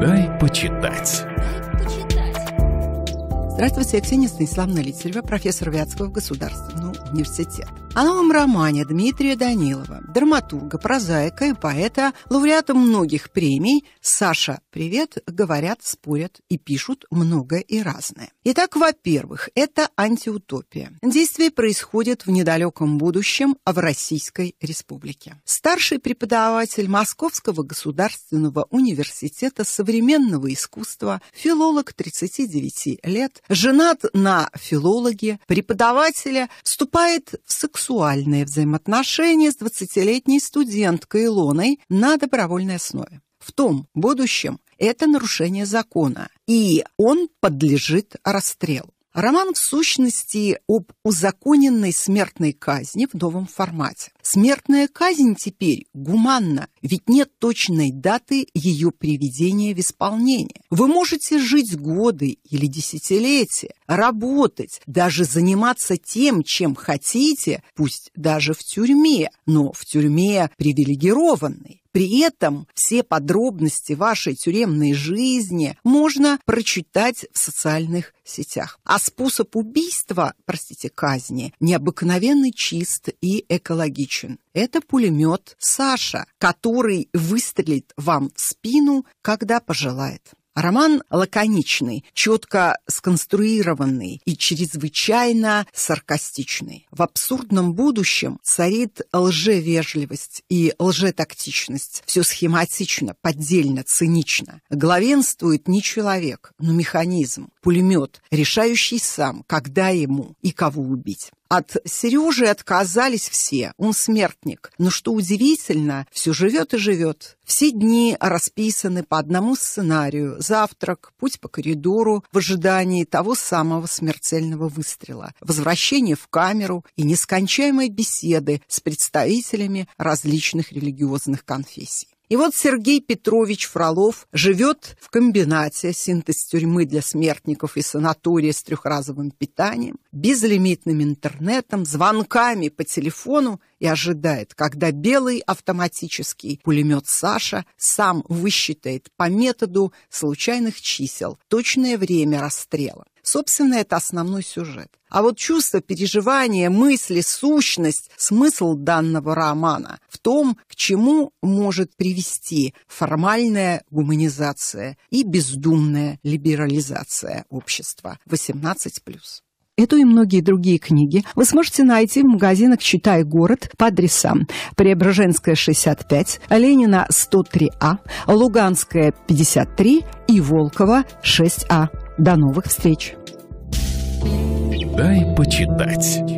Дай почитать. Здравствуйте, я Ксения Станиславна Литцерева, профессор Вятского государственного ну, университета. О а новом романе Дмитрия Данилова, драматурга, прозаика и поэта, лауреата многих премий, Саша, привет, говорят, спорят и пишут многое и разное. Итак, во-первых, это антиутопия. Действие происходит в недалеком будущем, а в Российской Республике. Старший преподаватель Московского государственного университета современного искусства, филолог 39 лет, женат на филологе, преподавателя, вступает в сексуальные взаимоотношения с 20-летней студенткой Илоной на добровольной основе. В том будущем это нарушение закона, и он подлежит расстрелу. Роман в сущности об узаконенной смертной казни в новом формате. Смертная казнь теперь гуманна ведь нет точной даты ее приведения в исполнение. Вы можете жить годы или десятилетия, работать, даже заниматься тем, чем хотите, пусть даже в тюрьме, но в тюрьме привилегированной. При этом все подробности вашей тюремной жизни можно прочитать в социальных сетях. А способ убийства, простите, казни, необыкновенно чист и экологичен. Это пулемет Саша, который выстрелит вам в спину, когда пожелает. Роман лаконичный, четко сконструированный и чрезвычайно саркастичный. В абсурдном будущем царит лжевежливость и лжетактичность. Все схематично, поддельно, цинично. Главенствует не человек, но механизм, пулемет, решающий сам, когда ему и кого убить. От Сережи отказались все, он смертник. Но что удивительно, все живет и живет. Все дни расписаны по одному сценарию. Завтрак, путь по коридору в ожидании того самого смертельного выстрела, возвращение в камеру и нескончаемые беседы с представителями различных религиозных конфессий. И вот Сергей Петрович Фролов живет в комбинате синтез тюрьмы для смертников и санатория с трехразовым питанием, безлимитным интернетом, звонками по телефону и ожидает, когда белый автоматический пулемет Саша сам высчитает по методу случайных чисел точное время расстрела. Собственно, это основной сюжет. А вот чувство, переживания, мысли, сущность, смысл данного романа том, к чему может привести формальная гуманизация и бездумная либерализация общества 18+. Эту и многие другие книги вы сможете найти в магазинах «Читай город» по адресам Преображенская, 65, Ленина, 103А, Луганская, 53 и Волкова, 6А. До новых встреч! Дай почитать.